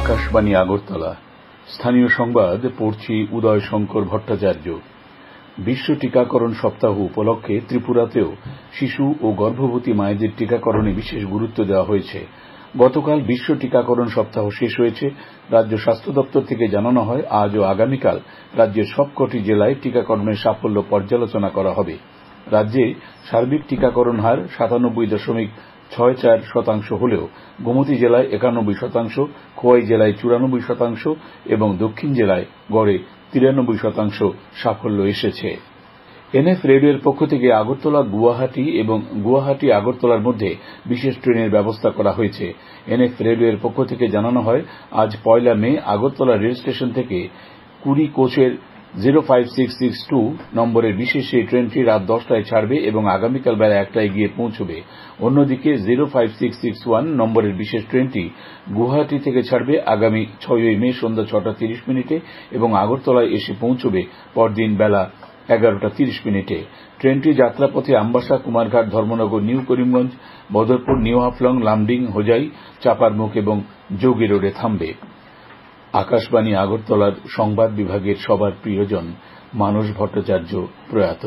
আকাশবাণী আগরতলা স্থানীয় সংবাদ পড়ছি উদয় শঙ্কর ভট্টাচার্য বিশ্ব টিকাকরণ সপ্তাহ উপলক্ষে ত্রিপুরাতেও শিশু ও গর্ভবতী মায়েদের টিকাকরণে বিশেষ গুরুত্ব দেওয়া হয়েছে গতকাল বিশ্ব টিকাকরণ সপ্তাহ শেষ হয়েছে রাজ্য স্বাস্থ্য দপ্তর থেকে জানানো হয় আজ ও আগামীকাল রাজ্যের সবকটি জেলায় টিকাকরণের সাফল্য পর্যালোচনা করা হবে রাজ্যে সার্বিক টিকাকরণ হার সাতানব্বই দশমিক ছয় চার শতাংশ হলেও গোমতী জেলায় একানব্বই শতাংশ খোয়াই জেলায় চুরানব্বই শতাংশ এবং দক্ষিণ জেলায় গড়ে তিরানব্বই শতাংশ সাফল্য এসেছে এনএফ রেডিওর পক্ষ থেকে আগরতলা গুয়াহাটি এবং গুয়াহাটি আগরতলার মধ্যে বিশেষ ট্রেনের ব্যবস্থা করা হয়েছে এনএফ রেডিওর পক্ষ থেকে জানানো হয় আজ পয়লা মে আগরতলা রেল স্টেশন থেকে কুড়ি কোচের zero five six six two নম্বরের বিশেষ এই ট্রেনটি রাত দশটায় ছাড়বে এবং আগামীকাল বেলা একটায় গিয়ে পৌঁছবে অন্যদিকে zero five six six one নম্বরের বিশেষ ট্রেনটি গুয়াহাটি থেকে ছাড়বে আগামী ছয়ই মে সন্ধ্যা ছটা তিরিশ মিনিটে এবং আগরতলায় এসে পৌঁছবে পরদিন বেলা এগারোটা তিরিশ মিনিটে ট্রেনটি যাত্রাপথে আম্বাসা কুমারঘাট ধর্মনগর নিউ করিমগঞ্জ বদরপুর নিউ হাফলং লামডিং হোজাই চাপারমুখ এবং যোগী রোডে থামবে আকাশবাণী আগরতলার সংবাদ বিভাগের সবার প্রিয়জন মানস ভট্টাচার্য প্রয়াত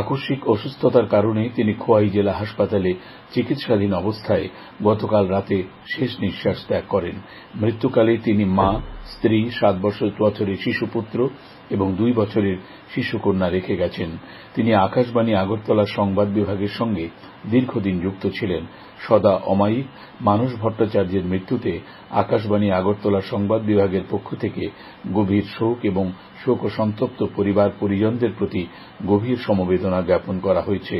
আকস্মিক অসুস্থতার কারণে তিনি খোয়াই জেলা হাসপাতালে চিকিৎসাধীন অবস্থায় গতকাল রাতে শেষ নিঃশ্বাস ত্যাগ করেন মৃত্যুকালে তিনি মা স্ত্রী সাত বছর বছরের শিশুপুত্র এবং দুই বছরের শিশুকন্যা রেখে গেছেন তিনি আকাশবাণী আগরতলা সংবাদ বিভাগের সঙ্গে দীর্ঘদিন যুক্ত ছিলেন সদা অমায়িক মানস ভট্টাচার্যের মৃত্যুতে আকাশবাণী আগরতলা সংবাদ বিভাগের পক্ষ থেকে গভীর শোক এবং শোক ও সন্তপ্ত পরিবার পরিজনদের প্রতি গভীর সমবেদনা জ্ঞাপন করা হয়েছে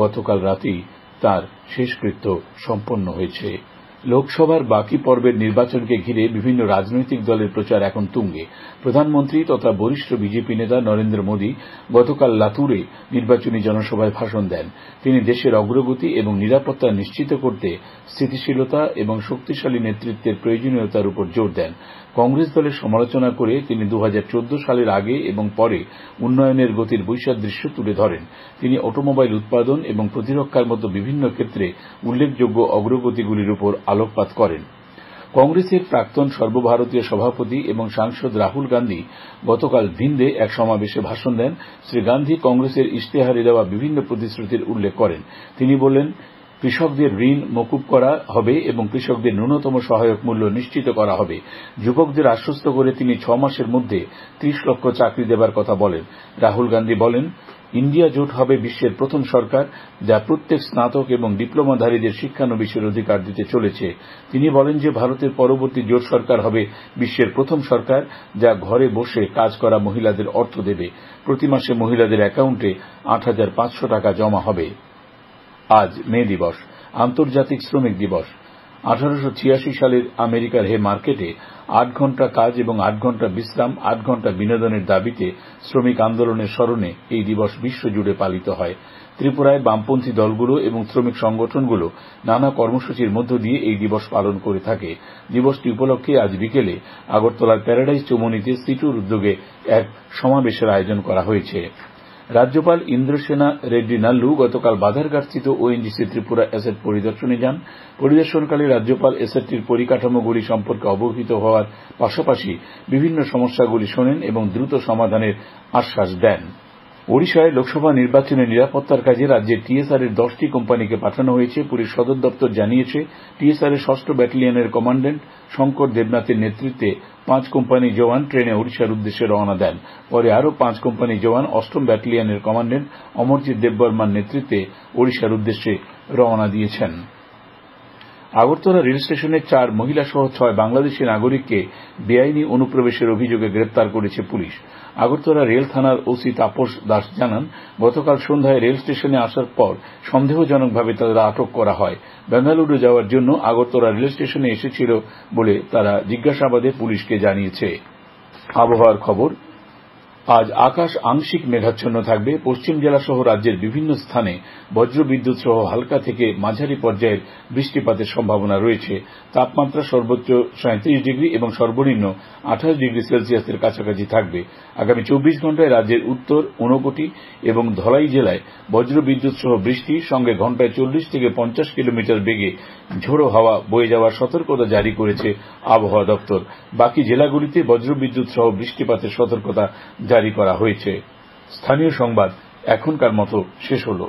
গতকাল রাতেই তার শেষকৃত্য সম্পন্ন হয়েছে লোকসভার বাকি পর্বের নির্বাচনকে ঘিরে বিভিন্ন রাজনৈতিক দলের প্রচার এখন তুঙ্গে প্রধানমন্ত্রী তথা বরিষ্ঠ বিজেপি নেতা নরেন্দ্র মোদী গতকাল লাতুরে নির্বাচনী জনসভায় ভাষণ দেন তিনি দেশের অগ্রগতি এবং নিরাপত্তা নিশ্চিত করতে স্থিতিশীলতা এবং শক্তিশালী নেতৃত্বের প্রয়োজনীয়তার উপর জোর দেন কংগ্রেস দলের সমালোচনা করে তিনি দু সালের আগে এবং পরে উন্নয়নের গতির বৈসাদৃশ্য তুলে ধরেন তিনি অটোমোবাইল উৎপাদন এবং প্রতিরক্ষার মতো বিভিন্ন ক্ষেত্রে উল্লেখযোগ্য অগ্রগতিগুলির উপর আলোচনা আলোকপাত করেন কংগ্রেসের প্রাক্তন সর্বভারতীয় সভাপতি এবং সাংসদ রাহুল গান্ধী গতকাল ভিন্দে এক সমাবেশে ভাষণ দেন শ্রী গান্ধী কংগ্রেসের ইশতেহারে দেওয়া বিভিন্ন প্রতিশ্রুতির উল্লেখ করেন তিনি বলেন কৃষকদের ঋণ মকুব করা হবে এবং কৃষকদের ন্যূনতম সহায়ক মূল্য নিশ্চিত করা হবে যুবকদের আশ্বস্ত করে তিনি ছ মাসের মধ্যে ত্রিশ লক্ষ চাকরি দেবার কথা বলেন রাহুল গান্ধী বলেন ইন্ডিয়া জোট হবে বিশ্বের প্রথম সরকার যা প্রত্যেক স্নাতক এবং ডিপ্লোমাধারীদের শিক্ষানবিশের অধিকার দিতে চলেছে তিনি বলেন যে ভারতের পরবর্তী জোট সরকার হবে বিশ্বের প্রথম সরকার যা ঘরে বসে কাজ করা মহিলাদের অর্থ দেবে প্রতি মাসে মহিলাদের অ্যাকাউন্টে আট টাকা জমা হবে আজ মে দিবস আন্তর্জাতিক শ্রমিক দিবস আঠারোশো সালের আমেরিকার হে মার্কেটে আট ঘন্টা কাজ এবং আট ঘন্টা বিশ্রাম আট ঘন্টা বিনোদনের দাবিতে শ্রমিক আন্দোলনের স্মরণে এই দিবস বিশ্বজুড়ে পালিত হয় ত্রিপুরায় বামপন্থী দলগুলো এবং শ্রমিক সংগঠনগুলো নানা কর্মসূচির মধ্য দিয়ে এই দিবস পালন করে থাকে দিবসটি উপলক্ষে আজ বিকেলে আগরতলার প্যারাডাইজ চৌমনিতে সিটুর উদ্যোগে এক সমাবেশের আয়োজন করা হয়েছে রাজ্যপাল ইন্দ্রসেনা রেড্ডি নাল্লু গতকাল বাধারঘাটস্থিত ওএনজিসি ত্রিপুরা এসেট পরিদর্শনে যান পরিদর্শনকালে রাজ্যপাল এসেটটির পরিকাঠামোগুলি সম্পর্কে অবহিত হওয়ার পাশাপাশি বিভিন্ন সমস্যাগুলি শোনেন এবং দ্রুত সমাধানের আশ্বাস দেন ওড়িশায় লোকসভা নির্বাচনে নিরাপত্তার কাজে রাজ্যে টিএসআর এর দশটি কোম্পানিকে পাঠানো হয়েছে পুলিশ সদর দপ্তর জানিয়েছে টিএসআর এর ষষ্ঠ ব্যাটালিয়নের কমান্ড্যান্ট শঙ্কর দেবনাথের নেতৃত্বে পাঁচ কোম্পানি জওয়ান ট্রেনে ওড়িশার উদ্দেশ্যে রওনা দেন পরে আরও পাঁচ কোম্পানি জওয়ান অষ্টম ব্যাটালিয়নের কমান্ড্যান্ট অমরজিৎ দেববর্মার নেতৃত্বে ওড়িশার উদ্দেশ্যে রওনা দিয়েছেন আগরতলা রেল স্টেশনে চার মহিলা সহ ছয় বাংলাদেশী নাগরিককে বেআইনি অনুপ্রবেশের অভিযোগে গ্রেপ্তার করেছে পুলিশ আগরতলা রেল থানার ওসি তাপস দাস জানান গতকাল সন্ধ্যায় রেল স্টেশনে আসার পর সন্দেহজনকভাবে তাদের আটক করা হয় বেঙ্গালুরু যাওয়ার জন্য আগরতলা রেল স্টেশনে এসেছিল বলে তারা জিজ্ঞাসাবাদে পুলিশকে জানিয়েছে আবহাওয়ার খবর আজ আকাশ আংশিক মেঘাচ্ছন্ন থাকবে পশ্চিম জেলাসহ রাজ্যের বিভিন্ন স্থানে বজ্রবিদ্যুৎ সহ হালকা থেকে মাঝারি পর্যায়ের বৃষ্টিপাতের সম্ভাবনা রয়েছে তাপমাত্রা সর্বোচ্চ সাঁত্রিশ ডিগ্রি এবং সর্বনিম্ন আঠাশ ডিগ্রি সেলসিয়াসের কাছাকাছি থাকবে আগামী চব্বিশ ঘন্টায় রাজ্যের উত্তর ঊনকোটি এবং ধলাই জেলায় বজ্রবিদ্যুৎ সহ বৃষ্টি সঙ্গে ঘন্টায় চল্লিশ থেকে পঞ্চাশ কিলোমিটার বেগে ঝোড়ো হাওয়া বয়ে যাওয়ার সতর্কতা জারি করেছে আবহাওয়া দপ্তর বাকি জেলাগুলিতে বজ্রবিদ্যুৎ সহ বৃষ্টিপাতের সতর্কতা জারি করা হয়েছে স্থানীয় সংবাদ এখনকার মতো শেষ হলো